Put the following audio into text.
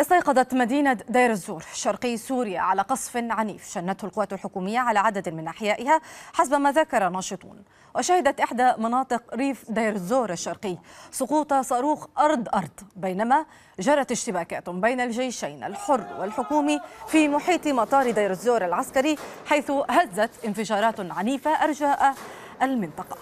استيقظت مدينة دير الزور شرقي سوريا على قصف عنيف شنته القوات الحكومية على عدد من أحيائها حسب ما ذكر ناشطون وشهدت إحدى مناطق ريف دير الزور الشرقي سقوط صاروخ أرض أرض بينما جرت اشتباكات بين الجيشين الحر والحكومي في محيط مطار دير الزور العسكري حيث هزت انفجارات عنيفة أرجاء المنطقة